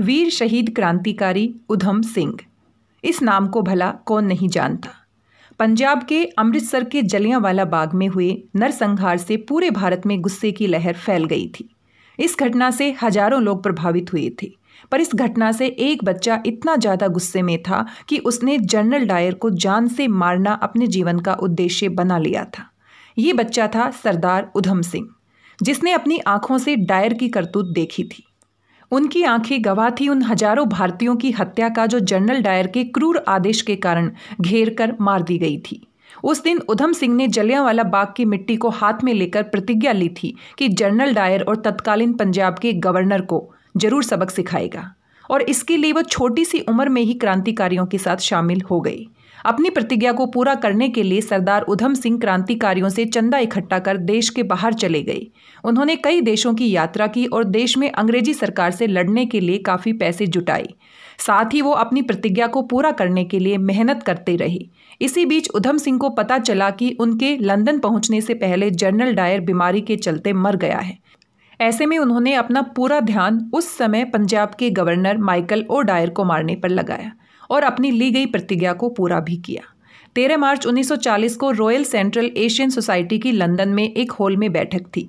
वीर शहीद क्रांतिकारी उधम सिंह इस नाम को भला कौन नहीं जानता पंजाब के अमृतसर के जलियांवाला बाग में हुए नरसंहार से पूरे भारत में गुस्से की लहर फैल गई थी इस घटना से हजारों लोग प्रभावित हुए थे पर इस घटना से एक बच्चा इतना ज़्यादा गुस्से में था कि उसने जनरल डायर को जान से मारना अपने जीवन का उद्देश्य बना लिया था ये बच्चा था सरदार उधम सिंह जिसने अपनी आंखों से डायर की करतूत देखी थी उनकी आंखें गवाह थी उन हजारों भारतीयों की हत्या का जो जनरल डायर के क्रूर आदेश के कारण घेर कर मार दी गई थी उस दिन उधम सिंह ने जलियांवाला बाग की मिट्टी को हाथ में लेकर प्रतिज्ञा ली थी कि जनरल डायर और तत्कालीन पंजाब के गवर्नर को जरूर सबक सिखाएगा और इसके लिए वह छोटी सी उम्र में ही क्रांतिकारियों के साथ शामिल हो गई अपनी प्रतिज्ञा को पूरा करने के लिए सरदार उधम सिंह क्रांतिकारियों से चंदा इकट्ठा कर देश के बाहर चले गए उन्होंने कई देशों की यात्रा की और देश में अंग्रेजी सरकार से लड़ने के लिए काफ़ी पैसे जुटाए साथ ही वो अपनी प्रतिज्ञा को पूरा करने के लिए मेहनत करते रहे इसी बीच उधम सिंह को पता चला कि उनके लंदन पहुंचने से पहले जनरल डायर बीमारी के चलते मर गया है ऐसे में उन्होंने अपना पूरा ध्यान उस समय पंजाब के गवर्नर माइकल ओ डायर को मारने पर लगाया और अपनी ली गई प्रतिज्ञा को पूरा भी किया तेरह मार्च 1940 को रॉयल सेंट्रल एशियन सोसाइटी की लंदन में एक हॉल में बैठक थी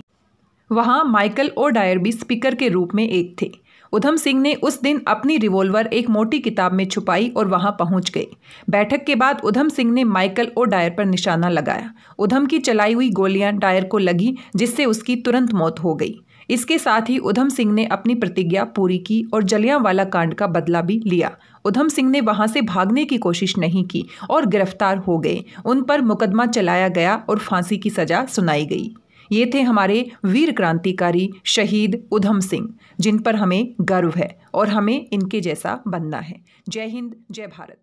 वहाँ माइकल ओ डायर भी स्पीकर के रूप में एक थे उधम सिंह ने उस दिन अपनी रिवॉल्वर एक मोटी किताब में छुपाई और वहां पहुंच गए बैठक के बाद उधम सिंह ने माइकल और डायर पर निशाना लगाया उधम की चलाई हुई गोलियां डायर को लगी जिससे उसकी तुरंत मौत हो गई इसके साथ ही उधम सिंह ने अपनी प्रतिज्ञा पूरी की और जलियांवाला कांड का बदला भी लिया उधम सिंह ने वहां से भागने की कोशिश नहीं की और गिरफ्तार हो गए उन पर मुकदमा चलाया गया और फांसी की सजा सुनाई गई ये थे हमारे वीर क्रांतिकारी शहीद उधम सिंह जिन पर हमें गर्व है और हमें इनके जैसा बनना है जय हिंद जय भारत